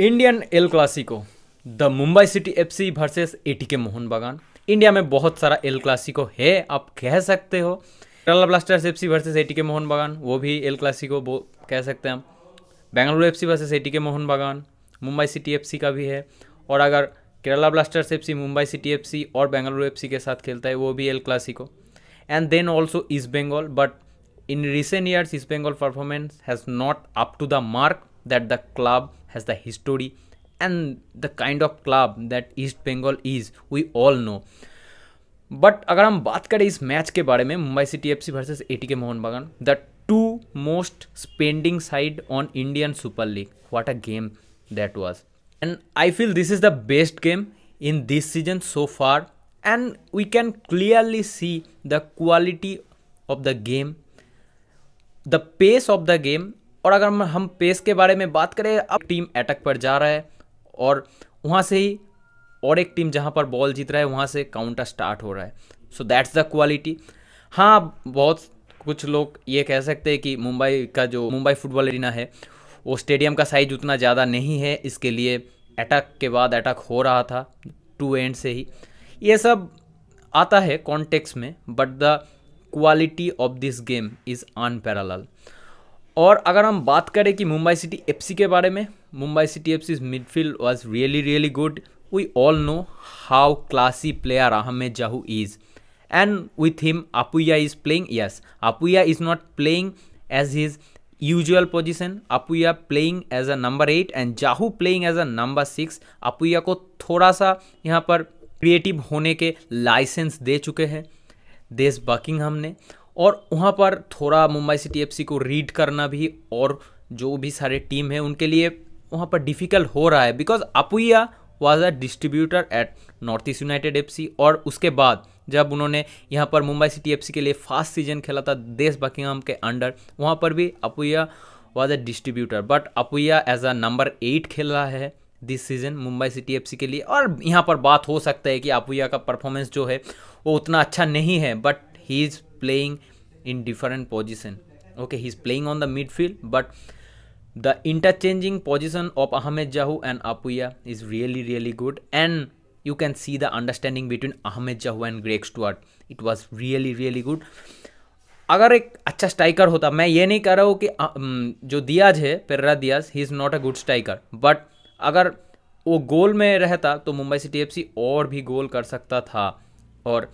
Indian El Clasico the Mumbai City FC versus ATK Mohun Bagan India में बहुत सारा एल क्लासिको है आप कह सकते हो Kerala Blasters FC versus ATK Mohun Bagan वो भी एल क्लासिको वो कह सकते हैं हम Bengaluru FC versus ATK Mohun Bagan Mumbai City FC का भी है और अगर Kerala Blasters FC Mumbai City FC और बेंगलुरु एफसी के साथ खेलता है वो भी El Clasico and then also East Bengal but in recent years East Bengal performance has not up to the mark that the club has the history and the kind of club that East Bengal is we all no but अगर हम बात करें इस match के बारे में Mumbai City F C versus A T K Mohun Bagan the two most spending side on Indian Super League what a game that was and I feel this is the best game in this season so far and we can clearly see the quality of the game the pace of the game और अगर हम pace के बारे में बात करें अब team attack पर जा रहा है और वहाँ से ही और एक टीम जहाँ पर बॉल जीत रहा है वहाँ से काउंटर स्टार्ट हो रहा है सो दैट्स द क्वालिटी हाँ बहुत कुछ लोग ये कह सकते हैं कि मुंबई का जो मुंबई फुटबॉल एरिना है वो स्टेडियम का साइज उतना ज़्यादा नहीं है इसके लिए अटैक के बाद अटैक हो रहा था टू एंड से ही ये सब आता है कॉन्टेक्स में but the quality of this game is unparallel और अगर हम बात करें कि मुंबई सिटी एफसी के बारे में Mumbai City FC midfield was really really good we all know how classy player Ahmed Jahouh is and with him Apuia is playing yes Apuia is not playing as his usual position Apuia playing as a number eight and Jahouh playing as a number six Apuia को थोड़ा सा यहाँ पर creative होने के licence दे चुके हैं देश बकिंग हमने और वहाँ पर थोड़ा मुंबई सिटी एफ को रीड करना भी और जो भी सारे टीम है उनके लिए वहाँ पर डिफ़िकल्ट हो रहा है because Apuia was a distributor at North East United F और उसके बाद जब उन्होंने यहाँ पर मुंबई सिटी एफ के लिए फास्ट सीजन खेला था देश बकिंगम के अंडर वहाँ पर भी Apuia was a distributor but Apuia as a number eight खेल रहा है this season Mumbai City F के लिए और यहाँ पर बात हो सकता है कि अपुया का परफॉर्मेंस जो है वो उतना अच्छा नहीं है but he is playing in different position okay he's playing on the midfield but the interchanging position of Ahmed Jahu and Apuya is really really good and you can see the understanding between Ahmed Jahu and Greg Stewart it was really really good अगर एक अच्छा striker होता मैं ये नहीं कह रहा हूँ कि जो दियाज है Pereyra Diaz he is not a good striker but अगर वो गोल में रहता तो मुंबई सिटी एफ और भी गोल कर सकता था और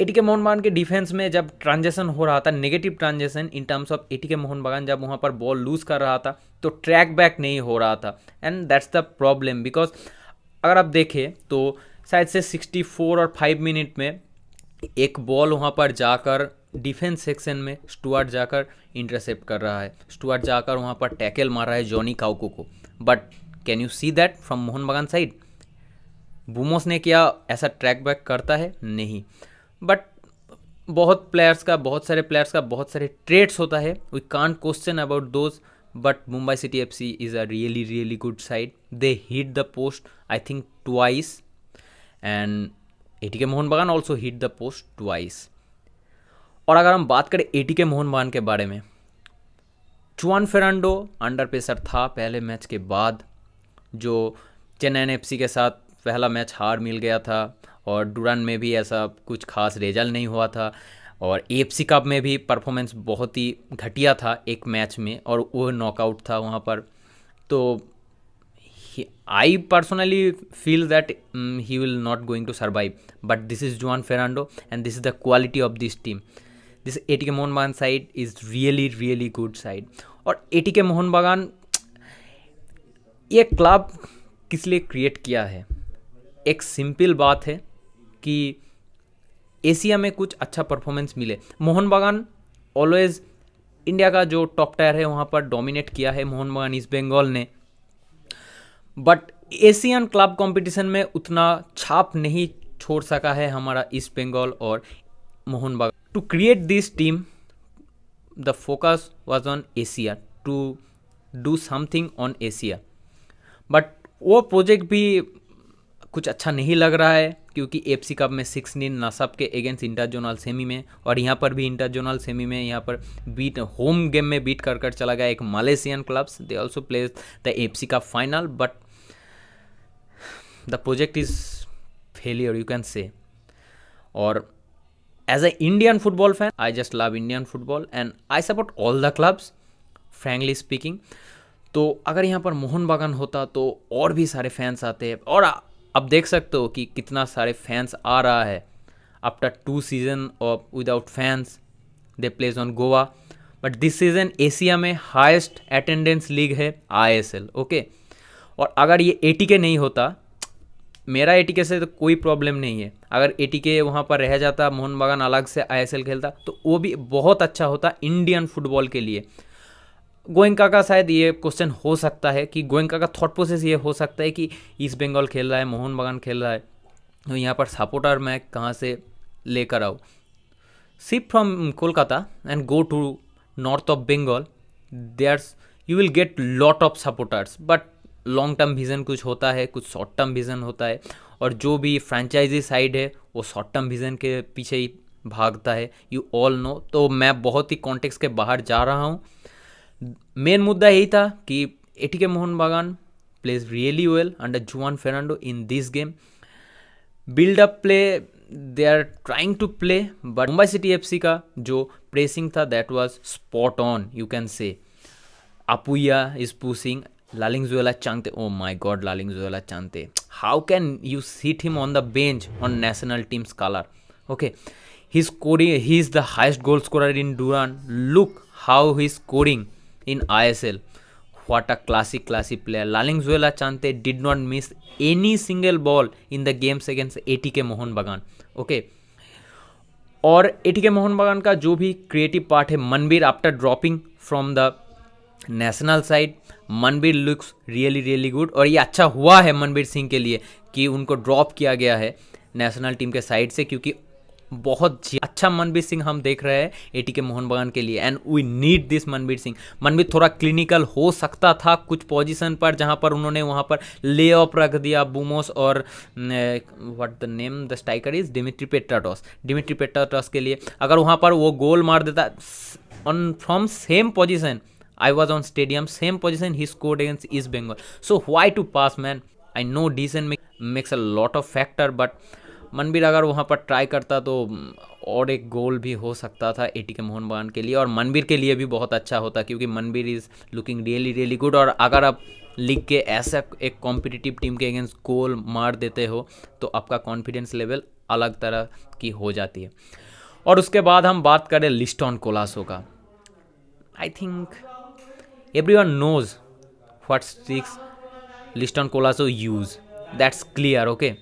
एटीके के मोहन बगान के डिफेंस में जब ट्रांजेक्शन हो रहा था negative transaction in terms of ATK के मोहन बगान जब वहाँ पर बॉल लूज कर रहा था तो ट्रैक बैक नहीं हो रहा था and that's the problem because अगर आप देखें तो शायद से 64 और 5 मिनट में एक बॉल वहाँ पर जाकर डिफेंस सेक्शन में स्टुअर्ट जाकर इंटरसेप्ट कर रहा है स्टुअर्ट जाकर वहाँ पर टैकल मार रहा है जॉनी काउको को but can you see that from Mohun Bagan side बुमोस ने क्या ऐसा ट्रैक बैक करता है नहीं बट बहुत प्लेयर्स का बहुत सारे प्लेयर्स का बहुत सारे ट्रेड्स होता है we can't question about those but Mumbai City F C is a really really good side they hit the post I think twice and A T K Mohun Bagan also hit the post twice और अगर हम बात करें ए T K Mohun Bagan के बारे में चुआन Ferrando under pressure था पहले मैच के बाद जो चेन्नई एफ सी के साथ पहला मैच हार मिल गया था और डुरान में भी ऐसा कुछ खास रिजल्ट नहीं हुआ था और ए एफ सी कप में भी परफॉर्मेंस बहुत ही घटिया था एक मैच में और वो नॉकआउट था वहाँ पर तो I personally feel that he will not going to survive but this is Juan Ferrando and this is the quality of this team this A T K Mohun Bagan side is really really good side और A T K Mohun बागान ये club किस लिए create किया है एक simple बात है कि एशिया में कुछ अच्छा परफॉर्मेंस मिले मोहन बागान ऑलवेज इंडिया का जो टॉप टायर है वहाँ पर डोमिनेट किया है मोहन बागान ईस्ट बंगाल ने बट एशियन क्लब कंपटीशन में उतना छाप नहीं छोड़ सका है हमारा ईस्ट बंगाल और Mohun Bagan to create this team the focus was on Asia to do something on Asia but वो प्रोजेक्ट भी कुछ अच्छा नहीं लग रहा है क्योंकि एफ सी कप में सिक्सटीन नसब के अगेंस्ट इंटर जोनल सेमी में और यहाँ पर भी इंटर जोनल सेमी में यहाँ पर बीट होम गेम में बीट कर कर चला गया एक Malaysian clubs they also plays the F C cup final but the project is failure you can say और as a Indian football fan I just love Indian football and I support all the clubs frankly speaking तो अगर यहाँ पर मोहन बागान होता तो और भी सारे फैंस आते और आप देख सकते हो कि कितना सारे फैंस आ रहा है after two season of without fans they plays on Goa but this season Asia में हाईएस्ट अटेंडेंस लीग है आईएसएल ओके और अगर ये के नहीं होता मेरा के से तो कोई प्रॉब्लम नहीं है अगर के वहाँ पर रह जाता मोहन बागान अलग से आईएसएल खेलता तो वो भी बहुत अच्छा होता इंडियन फुटबॉल के लिए गोयंका का शायद ये क्वेश्चन हो सकता है कि गोयंका का थॉट प्रोसेस ये हो सकता है कि ईस्ट बंगाल खेल रहा है मोहन बगान खेल रहा है तो यहाँ पर सपोर्टर मैं कहाँ से लेकर आओ shift from Kolkata and go to north of Bengal there's you will get lot of supporters but long term vision कुछ होता है कुछ शॉर्ट टर्म विज़न होता है और जो भी फ्रेंचाइजी साइड है वो शॉर्ट टर्म विज़न के पीछे ही भागता है यू ऑल नो तो मैं बहुत ही कॉन्टेक्स के बाहर जा रहा हूँ मेन मुद्दा यही था कि ATK Mohun Bagan plays really well under Juan Ferrando in this game build up play they are trying to play but Mumbai City F का जो प्रेसिंग था that was spot on you can say Apuia is pushing Lallianzuala Chhangte oh my God Lallianzuala Chhangte how can you seat him on the bench on national teams colour okay he scoring he is the highest goal score in डूरान look how he scoring in ISL. What a classy, classy player. Lalingzuela Chante did not miss any single ball in the games against ATK Mohan Bagan. Okay. और ATK Mohun Bagan का जो भी creative part है Manvir after dropping from the national side Manvir looks really really good और ये अच्छा हुआ है मनबीर सिंह के लिए कि उनको ड्रॉप किया गया है नेशनल टीम के साइड से क्योंकि बहुत अच्छा मनबीर सिंह हम देख रहे हैं एटी के मोहन बगान के लिए and we need this Manvir Singh Manvir थोड़ा क्लिनिकल हो सकता था कुछ पोजीशन पर जहां पर उन्होंने वहां पर ले ऑफ रख दिया बुमोस और what the name the striker is Dimitri Petratos Dimitri Petratos के लिए अगर वहां पर वो गोल मार देता on from same position I was on stadium same position he scored against East Bengal so why to pass man I know decision makes a lot of factor but मन भी अगर वहाँ पर ट्राई करता तो और एक गोल भी हो सकता था ए के मोहन बगान के लिए और मनबीर के लिए भी बहुत अच्छा होता क्योंकि Manvir is looking really really good और अगर आप लीग के ऐसा एक कॉम्पिटिटिव टीम के अगेंस्ट गोल मार देते हो तो आपका कॉन्फिडेंस लेवल अलग तरह की हो जाती है और उसके बाद हम बात करें लिस्टॉन कोलासो का I think every one knows what sticks Liston Colaco use that's clear okay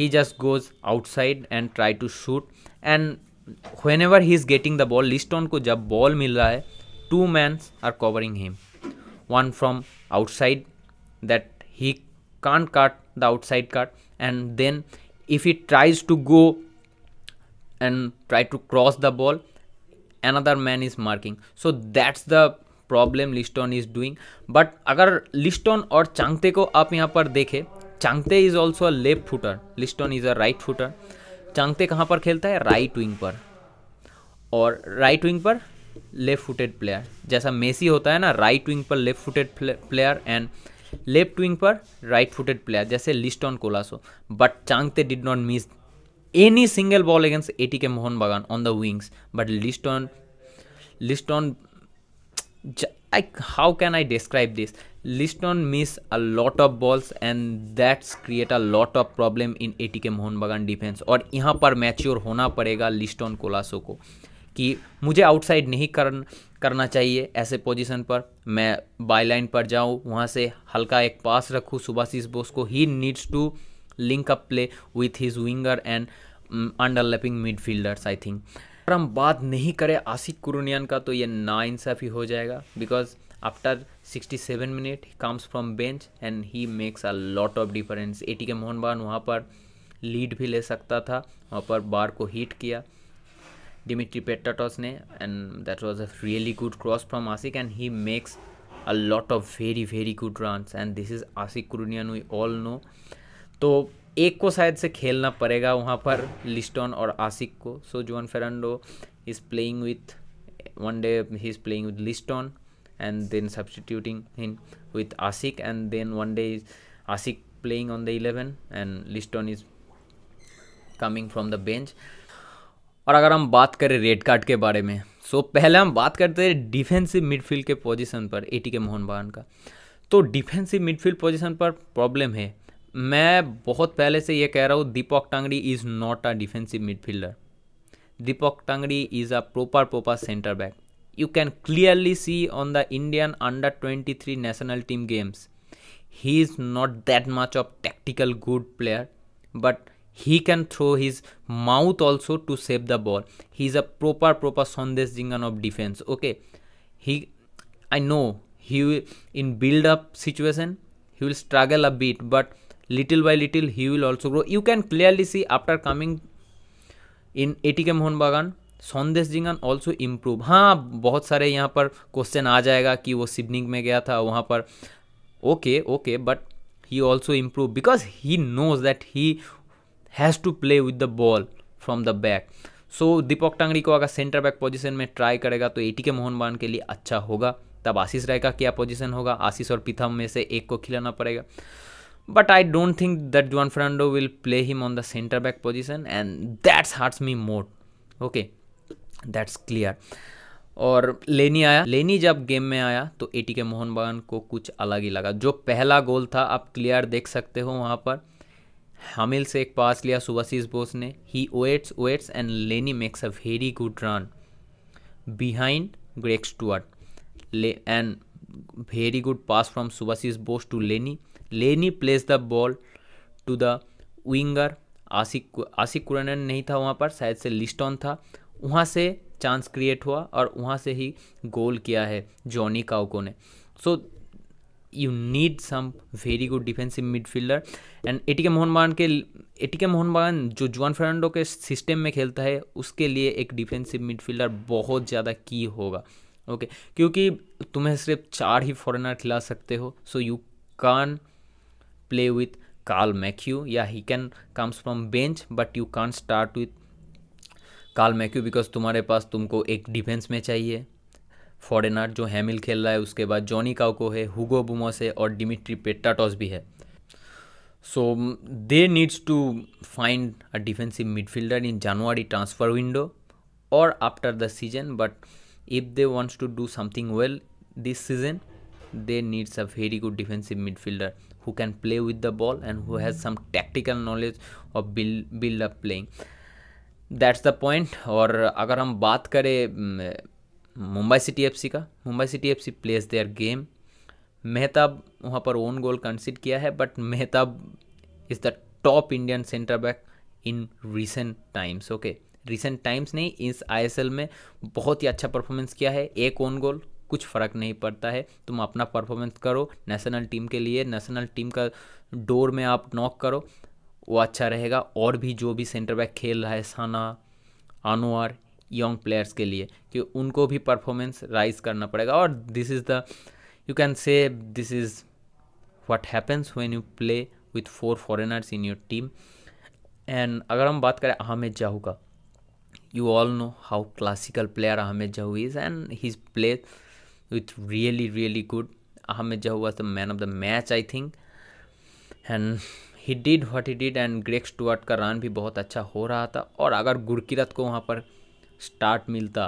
he just goes outside and try to shoot and whenever he is getting the ball liston ko jab ball mil raha hai, two men are covering him one from outside that he can't cut the outside cut and then if he tries to go and try to cross the ball another man is marking so that's the problem Liston is doing but अगर Liston और चांगते को आप यहाँ पर देखें Chhangte is also a left footer Liston is a right footer Chhangte कहाँ पर खेलता है राइट विंग पर और राइट विंग पर लेफ्ट फुटेड प्लेयर जैसा मेसी होता है ना राइट विंग पर left footed player and left wing पर राइट फुटेड प्लेयर जैसे Liston Colaco but Chhangte did not miss any single ball against AT K Mohun Bagan on the wings but Liston Liston I, how can I describe this? Liston miss a lot of balls and that's create a lot of problem in ATK Mohun Bagan defence और यहाँ पर mature होना पड़ेगा लिस्टॉन कोलासो को कि मुझे outside नहीं कर, करना चाहिए ऐसे पोजीशन पर मैं बाई लाइन पर जाऊँ वहाँ से हल्का एक पास रखूँ सुभाषिस बोस को he needs to link up play with his winger and underlapping midfielders I think अगर हम बात नहीं करें आसिक कुरुनियन का तो ये नाइंसाफ़ी हो जाएगा because after 67 minute he comes from bench and he makes a lot of difference A T K Mohun बान वहाँ पर लीड भी ले सकता था वहाँ पर बार को हीट किया डिमिट्री पेटाटॉस ने and that was a really good cross from Ashique and he makes a lot of very very good run and this is Ashique Kuruniyan we all no तो एक को शायद से खेलना पड़ेगा वहाँ पर लिस्टन और आसिक को so Juan Ferrando is playing with one day he is playing with Liston and then substituting him with Ashique and then one day is Ashique playing on the eleven and Liston is coming from the bench और अगर हम बात करें red card के बारे में सो so, पहले हम बात करते हैं डिफेंसिव मिडफील्ड के पोजीशन पर एटी के मोहन बहन का तो डिफेंसिव मिडफील्ड पोजीशन पर प्रॉब्लम है मैं बहुत पहले से ये कह रहा हूँ Deepak Tangri is not a defensive midfielder Deepak Tangri is proper proper center back. You can clearly see on the Indian under 23 national team games. He is not that much of tactical good player, but he can throw his mouth also to save the ball. He is a proper proper Sandesh of defense. Okay, he, I know he in build up situation he will struggle a bit, but little by little he will also grow you can clearly see after coming in ATK Mohun Bagan Sandesh Jhingan also improve हाँ बहुत सारे यहाँ पर question आ जाएगा कि वो सिबनिंग में गया था वहाँ पर okay okay but he also improve because he knows that he has to play with the ball from the back so Deepak Tangri को अगर सेंटर बैक पोजीशन में ट्राई करेगा तो एटी के मोहन बागान के लिए अच्छा होगा तब आशीष राय का क्या पोजिशन होगा आशीष और पिथम में से एक को खिलाना पड़ेगा but I don't think that Juan Fernando will play him on the center back position, and that's hurts me more. Okay, that's clear. और लेनी आया लेनी जब गेम में आया तो एटी के मोहन बगान को कुछ अलग ही लगा जो पहला गोल था आप क्लियर देख सकते हो वहाँ पर हामिल से एक पास लिया सुभाशीष बोस ने ही Oates Oates and Lenny makes a very good run behind Greg Stewart and very good pass from Subhashish Bose to Lenny Lenny place the ball to the winger Ashique Ashique कुरनन नहीं था वहाँ पर शायद से लिस्टॉन था वहाँ से चांस क्रिएट हुआ और वहाँ से ही गोल किया है जॉनी काउको ने so you need some very good defensive midfielder and A T K Mohun बागान के ए टी के मोहन बागान जो जुआन फर्नांडो के सिस्टम में खेलता है उसके लिए एक डिफेंसिव मिडफील्डर बहुत ज़्यादा की होगा ओके okay. क्योंकि तुम्हें सिर्फ चार ही फॉरेनर खिला सकते हो so you can play with Carl McHugh. Yeah, he can comes from bench, but you can't start with Carl McHugh because तुम्हारे पास तुमको एक डिफेंस में चाहिए फॉरेनर जो हैमिल खेल रहा है उसके बाद जॉनी काउको है हुगो बुमोस है और डिमिट्री पेटाटॉस भी है so they needs to find a defensive midfielder in January transfer window और after the season but if they wants to do something well this season they needs a very good defensive midfielder who can play with the ball and who has some tactical knowledge of build up playing that's the point और अगर हम बात करें mm, Mumbai City C का Mumbai City C place their game Mehtab वहाँ पर own goal concede किया है but Mehtab is the top Indian centre back in recent times okay recent times नहीं इस एल में बहुत ही अच्छा परफॉर्मेंस किया है एक ओन गोल कुछ फ़र्क नहीं पड़ता है तुम अपना परफॉर्मेंस करो नेशनल टीम के लिए नेशनल टीम का डोर में आप नॉक करो वो अच्छा रहेगा और भी जो भी सेंटर बैक खेल रहा है साना अनवर यंग प्लेयर्स के लिए कि उनको भी परफॉर्मेंस राइज करना पड़ेगा और this is the you can say this is what happens when you play with four foreigners in your team and अगर हम बात करें अहमेद जाहू का you all know how classical player Ahmed Jahouh is and he's play with really really good Ahmed Jahu was the man of the match I think and he did what he did and Greg Stewart का run भी बहुत अच्छा हो रहा था और अगर गुरकिरत को वहाँ पर स्टार्ट मिलता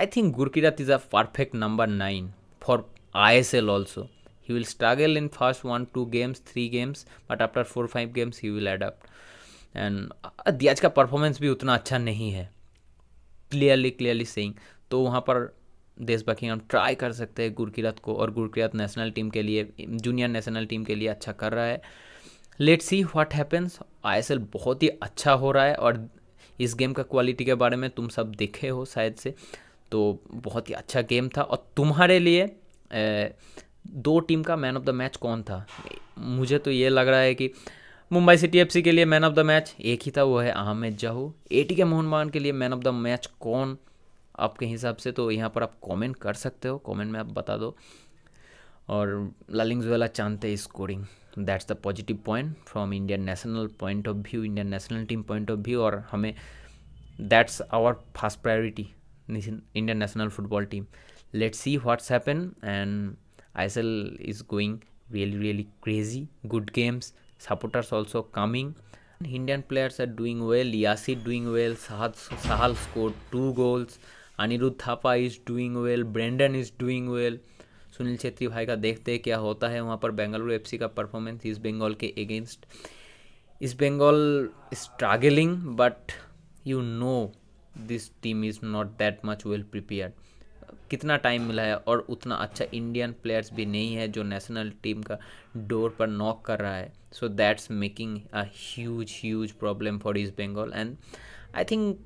I think Gurkirat is a perfect number nine for I S L also he will struggle in first one two games three games but after four five games he will adapt and Diaz का performance भी उतना अच्छा नहीं है clearly clearly saying तो वहाँ पर देशभक्ति हम ट्राई कर सकते हैं गुरकीरत को और गुरकीरत नेशनल टीम के लिए जूनियर नेशनल टीम के लिए अच्छा कर रहा है let see what happens I बहुत ही अच्छा हो रहा है और इस गेम का क्वालिटी के बारे में तुम सब देखे हो शायद से तो बहुत ही अच्छा गेम था और तुम्हारे लिए ए, दो टीम का मैन ऑफ द मैच कौन था मुझे तो ये लग रहा है कि मुंबई सिटी एफसी के लिए मैन ऑफ द मैच एक ही था वो है अहमद जाहू एटी के मोहन बागान के लिए मैन ऑफ द मैच कौन आपके हिसाब से तो यहाँ पर आप कमेंट कर सकते हो कमेंट में आप बता दो और Lallianzuala Chhangte scoring that's the positive point from Indian national point of view Indian national team point of view और हमें that's our first priority Indian national football team let see what's happen and ISL is going really really crazy good games supporters also coming Indian players are doing well Yasir doing well sahal, score two goals Anirudh Thapa is doing well Brandon is doing well Sunil Chhetri भाई का देखते हैं क्या होता है वहाँ पर Bengaluru F का परफॉर्मेंस ईस्ट बंगाल के against East Bengal struggling but you know this team is not that much well prepare कितना टाइम मिला है और उतना अच्छा इंडियन प्लेयर्स भी नहीं है जो नेशनल टीम का डोर पर नॉक कर रहा है so that's making a huge huge problem for East Bengal and I think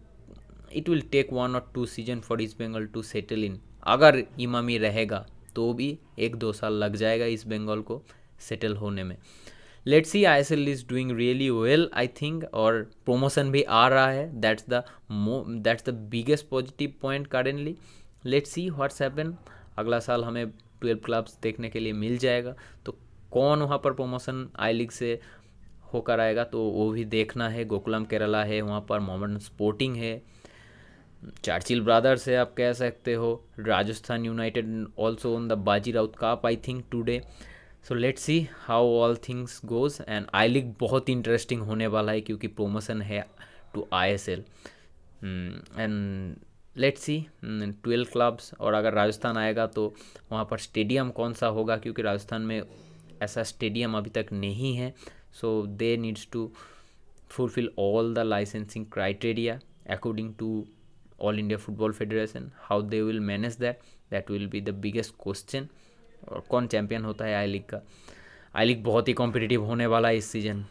it will take one or two season for East Bengal to settle in अगर इमामी रहेगा तो भी एक दो साल लग जाएगा ईस्ट बंगाल को सेटल होने में let see I S L is doing really well I think और प्रोमोशन भी आ रहा है that's the mo that's the biggest positive point currently let see what's happen अगला साल हमें ट्वेल्व क्लब्स देखने के लिए मिल जाएगा तो कौन वहाँ पर प्रोमोशन आई लीग से होकर आएगा तो वो भी देखना है गोकुलम केरला है वहाँ पर मोमन स्पोर्टिंग है चार्चिल ब्रदर्स है आप कह सकते हो Rajasthan United also on the Baji Rout cup I think today so let see how all things goes and I League बहुत इंटरेस्टिंग होने वाला है क्योंकि प्रोमोशन है to I S L and let see twelve clubs और अगर राजस्थान आएगा तो वहाँ पर स्टेडियम कौन सा होगा क्योंकि राजस्थान में ऐसा स्टेडियम अभी तक नहीं है so they needs to fulfil all the licensing criteria according to all india football federation how they will manage that that will be the biggest question और कौन चैंपियन होता है आई लीग का आई लीग बहुत ही कॉम्पिटिटिव होने वाला है इस सीज़न